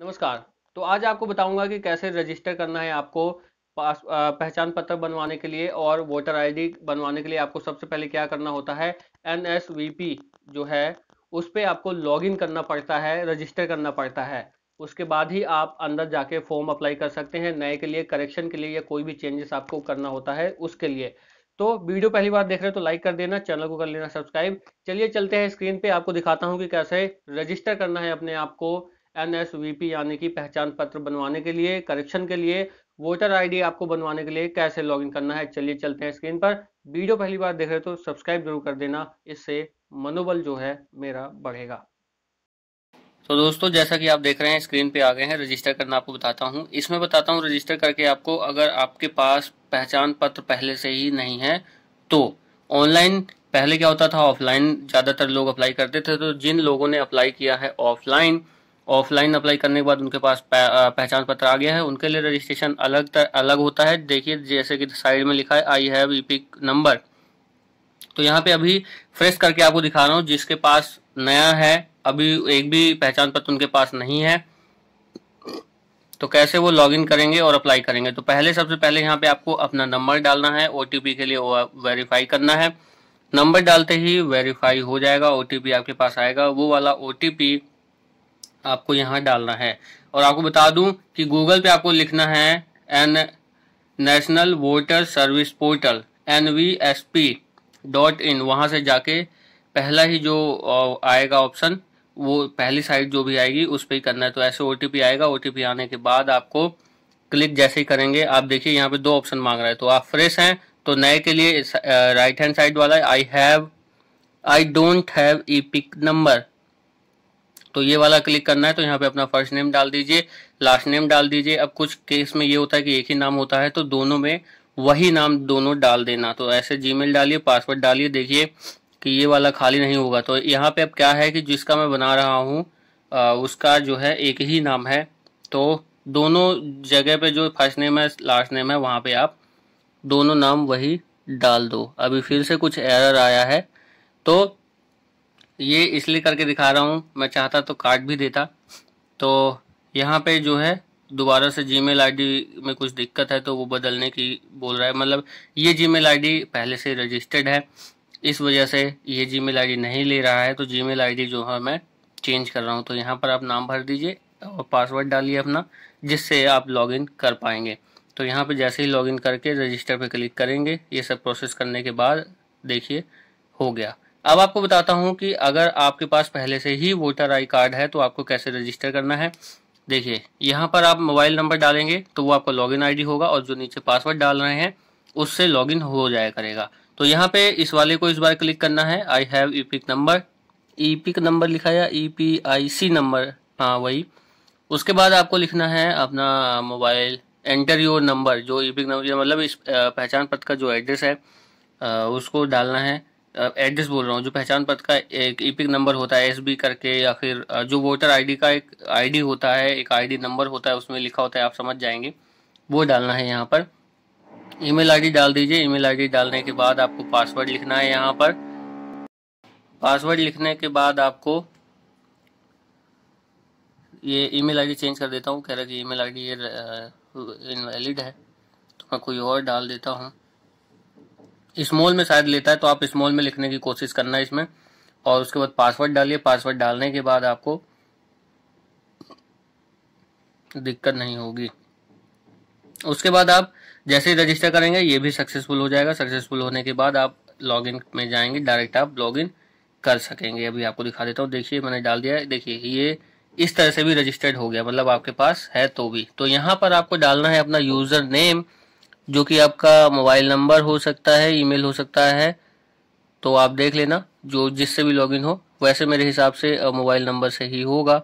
नमस्कार तो आज आपको बताऊंगा कि कैसे रजिस्टर करना है आपको पास पहचान पत्र बनवाने के लिए और वोटर आईडी बनवाने के लिए आपको सबसे पहले क्या करना होता है एन जो है उस पर आपको लॉगिन करना पड़ता है रजिस्टर करना पड़ता है उसके बाद ही आप अंदर जाके फॉर्म अप्लाई कर सकते हैं नए के लिए करेक्शन के लिए या कोई भी चेंजेस आपको करना होता है उसके लिए तो वीडियो पहली बार देख रहे हो तो लाइक कर देना चैनल को कर लेना सब्सक्राइब चलिए चलते हैं स्क्रीन पे आपको दिखाता हूँ कि कैसे रजिस्टर करना है अपने आप को पी यानी कि पहचान पत्र बनवाने के लिए करेक्शन के लिए वोटर आईडी आपको बनवाने के लिए कैसे लॉगिन करना है चलिए चलते हैं स्क्रीन पर वीडियो पहली बार देख रहे तो सब्सक्राइब जरूर कर देना इससे मनोबल जो है मेरा बढ़ेगा तो दोस्तों जैसा कि आप देख रहे हैं स्क्रीन पे आ गए हैं रजिस्टर करना आपको बताता हूँ इसमें बताता हूँ रजिस्टर करके आपको अगर आपके पास पहचान पत्र पहले से ही नहीं है तो ऑनलाइन पहले क्या होता था ऑफलाइन ज़्यादातर लोग अप्लाई करते थे तो जिन लोगों ने अप्लाई किया है ऑफलाइन ऑफलाइन अप्लाई करने के बाद उनके पास पहचान पत्र आ गया है उनके लिए रजिस्ट्रेशन अलग तर, अलग होता है देखिए जैसे कि साइड में लिखा है आई हैव ईपिक नंबर तो यहाँ पे अभी फ्रेश करके आपको दिखा रहा हूँ जिसके पास नया है अभी एक भी पहचान पत्र उनके पास नहीं है तो कैसे वो लॉगिन करेंगे और अप्लाई करेंगे तो पहले सबसे पहले यहाँ पे आपको अपना नंबर डालना है ओ के लिए वेरीफाई करना है नंबर डालते ही वेरीफाई हो जाएगा ओ आपके पास आएगा वो वाला ओ आपको यहाँ डालना है और आपको बता दूं कि गूगल पे आपको लिखना है N national voter service portal N V S P dot in वहाँ से जाके पहला ही जो आएगा ऑप्शन वो पहली साइट जो भी आएगी उस पर ही करना है तो ऐसे ओ आएगा ओ आने के बाद आपको क्लिक जैसे ही करेंगे आप देखिए यहाँ पे दो ऑप्शन मांग रहा है तो आप फ्रेश हैं तो नए के लिए राइट हैंड साइड वाला I have I don't have E pick number तो ये वाला क्लिक करना है तो यहाँ पे अपना फर्स्ट नेम डाल दीजिए लास्ट नेम डाल दीजिए अब कुछ केस में ये होता है कि एक ही नाम होता है तो दोनों में वही नाम दोनों डाल देना तो ऐसे जीमेल डालिए पासवर्ड डालिए देखिए कि ये वाला खाली नहीं होगा तो यहाँ पे अब क्या है कि जिसका मैं बना रहा हूँ उसका जो है एक ही नाम है तो दोनों जगह पे जो फर्स्ट नेम है लास्ट नेम है वहाँ पे आप दोनों नाम वही डाल दो अभी फिर से कुछ एरर आया है तो ये इसलिए करके दिखा रहा हूँ मैं चाहता तो कार्ड भी देता तो यहाँ पे जो है दोबारा से जी मेल में कुछ दिक्कत है तो वो बदलने की बोल रहा है मतलब ये जी मेल पहले से रजिस्टर्ड है इस वजह से ये जी मेल नहीं ले रहा है तो जी मेल जो है मैं चेंज कर रहा हूँ तो यहाँ पर आप नाम भर दीजिए और पासवर्ड डालिए अपना जिससे आप लॉगिन कर पाएंगे तो यहाँ पे जैसे ही लॉगिन करके रजिस्टर पे क्लिक करेंगे ये सब प्रोसेस करने के बाद देखिए हो गया अब आपको बताता हूँ कि अगर आपके पास पहले से ही वोटर आई कार्ड है तो आपको कैसे रजिस्टर करना है देखिए यहाँ पर आप मोबाइल नंबर डालेंगे तो वो आपका लॉगिन आईडी होगा और जो नीचे पासवर्ड डाल रहे हैं उससे लॉगिन हो जाया करेगा तो यहाँ पे इस वाले को इस बार क्लिक करना है I have E pick number E pick number लिखा या E P I C number हाँ वही उसके बाद आपको लिखना है अपना मोबाइल एंटर योर नंबर जो ई पिक नंबर मतलब इस पहचान पत्र का जो एड्रेस है उसको डालना है एड्रेस बोल रहा हूँ जो पहचान पत्र का एक ईपिक e नंबर होता है बी करके या फिर जो वोटर आईडी का एक आईडी होता है एक आईडी नंबर होता है उसमें लिखा होता है आप समझ जाएंगे वो डालना है यहाँ पर ईमेल आईडी डाल दीजिए ईमेल आईडी डालने के बाद आपको पासवर्ड लिखना है यहाँ पर पासवर्ड लिखने के बाद आपको ये ईमेल आईडी चेंज कर देता हूँ कह रहा है कि ईमेल आईडी ये इनवैलिड है तो मैं कोई और डाल देता हूँ स्मॉल में शायद लेता है तो आप स्मॉल में लिखने की कोशिश करना है इसमें और उसके बाद पासवर्ड डालिए पासवर्ड डालने के बाद आपको दिक्कत नहीं होगी उसके बाद आप जैसे ही रजिस्टर करेंगे ये भी सक्सेसफुल हो जाएगा सक्सेसफुल होने के बाद आप लॉगिन में जाएंगे डायरेक्ट आप लॉगिन कर सकेंगे अभी आपको दिखा देता हूँ देखिए मैंने डाल दिया देखिए ये इस तरह से भी रजिस्टर्ड हो गया मतलब आपके पास है तो भी तो यहाँ पर आपको डालना है अपना यूज़र नेम जो कि आपका मोबाइल नंबर हो सकता है ईमेल हो सकता है तो आप देख लेना जो जिससे भी लॉगिन हो वैसे मेरे हिसाब से मोबाइल नंबर से ही होगा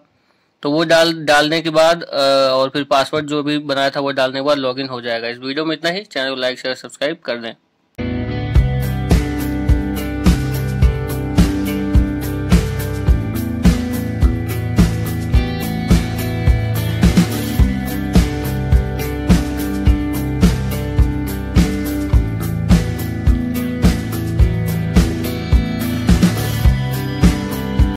तो वो डाल डालने के बाद और फिर पासवर्ड जो भी बनाया था वो डालने के बाद लॉगिन हो जाएगा इस वीडियो में इतना ही चैनल को लाइक शेयर सब्सक्राइब कर दें